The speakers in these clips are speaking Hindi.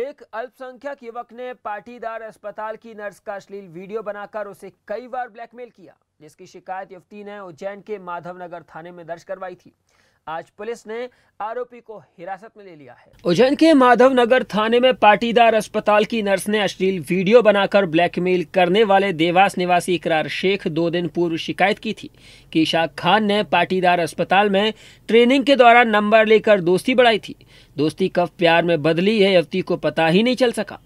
एक अल्पसंख्यक युवक ने पाटीदार अस्पताल की नर्स का अश्लील वीडियो बनाकर उसे कई बार ब्लैकमेल किया जिसकी शिकायत युवती ने उज्जैन के माधवनगर थाने में दर्ज करवाई थी आज पुलिस ने आरोपी को हिरासत में ले लिया है उज्जैन के माधवनगर थाने में पाटीदार अस्पताल की नर्स ने अश्लील वीडियो बनाकर ब्लैकमेल करने वाले देवास निवासी इकरार शेख दो दिन पूर्व शिकायत की थी कि शाह खान ने पाटीदार अस्पताल में ट्रेनिंग के दौरान नंबर लेकर दोस्ती बढ़ाई थी दोस्ती कब प्यार में बदली है युवती को पता ही नहीं चल सका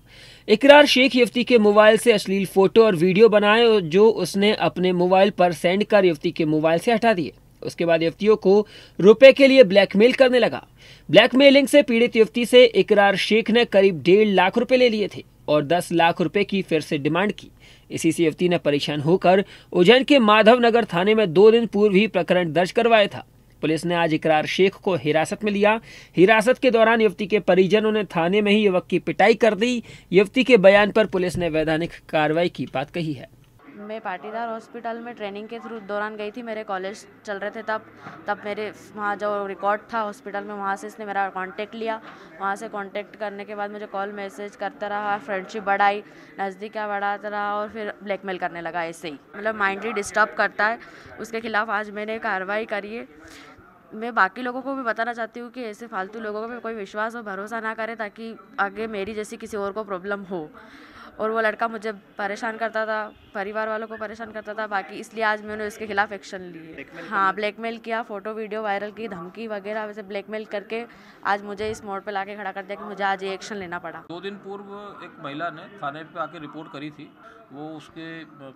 इकरार शेख युवती के मोबाइल से अश्लील फोटो और वीडियो बनाए जो उसने अपने मोबाइल पर सेंड कर युवती के मोबाइल से हटा दिए उसके बाद युवतियों को रुपए के लिए ब्लैकमेल करने लगा ब्लैकमेलिंग से पीड़ित युवती से इकरार शेख ने करीब डेढ़ लाख रुपए ले लिए थे और दस लाख रुपए की फिर से डिमांड की इसी से युवती ने परेशान होकर उज्जैन के माधव नगर थाने में दो दिन पूर्व ही प्रकरण दर्ज करवाया था पुलिस ने आज इकरार शेख को हिरासत में लिया हिरासत के दौरान युवती के परिजनों ने थाने में ही युवक की पिटाई कर दी युवती के बयान पर पुलिस ने वैधानिक कार्रवाई की बात कही है मैं पाटीदार हॉस्पिटल में ट्रेनिंग के थ्रू दौरान गई थी मेरे कॉलेज चल रहे थे तब तब मेरे वहाँ जो रिकॉर्ड था हॉस्पिटल में वहाँ से इसने मेरा कांटेक्ट लिया वहाँ से कांटेक्ट करने के बाद मुझे कॉल मैसेज करता रहा फ्रेंडशिप बढ़ाई नज़दीकियाँ बढ़ाता रहा और फिर ब्लैकमेल करने लगा ऐसे ही मतलब ही डिस्टर्ब करता है उसके खिलाफ़ आज मैंने कार्रवाई करी है मैं बाकी लोगों को भी बताना चाहती हूँ कि ऐसे फालतू लोगों पर कोई विश्वास और भरोसा ना करें ताकि आगे मेरी जैसी किसी और को प्रॉब्लम हो और वो लड़का मुझे परेशान करता था परिवार वालों को परेशान करता था बाकी इसलिए आज मैंने उसके खिलाफ एक्शन लिए हाँ ब्लैकमेल किया फ़ोटो वीडियो वायरल की धमकी वगैरह वैसे ब्लैकमेल करके आज मुझे इस मोड़ पे लाके खड़ा कर दिया कि मुझे आज ये एक्शन लेना पड़ा दो दिन पूर्व एक महिला ने थाने पर आके रिपोर्ट करी थी वो उसके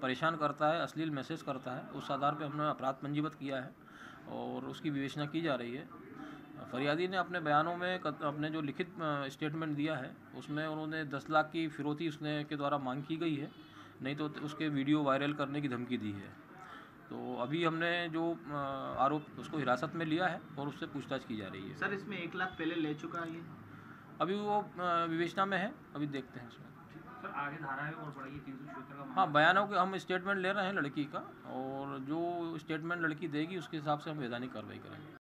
परेशान करता है अश्लील मैसेज करता है उस आधार पर हमने अपराध पंजीबद्ध किया है और उसकी विवेचना की जा रही है फरियादी ने अपने बयानों में अपने जो लिखित स्टेटमेंट दिया है उसमें उन्होंने दस लाख की फिरौती उसने के द्वारा मांग की गई है नहीं तो उसके वीडियो वायरल करने की धमकी दी है तो अभी हमने जो आरोप उसको हिरासत में लिया है और उससे पूछताछ की जा रही है सर इसमें एक लाख पहले ले चुका है अभी वो विवेचना में है अभी देखते हैं उसमें आगे धारा है और हाँ बयानों के हम स्टेटमेंट ले रहे हैं लड़की का और जो स्टेटमेंट लड़की देगी उसके हिसाब से हम वैधानिक कार्रवाई करेंगे